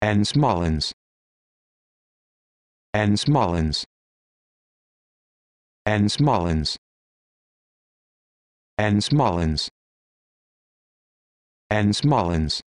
and Smallens and Smallens and Smallens and Smallens and Smallens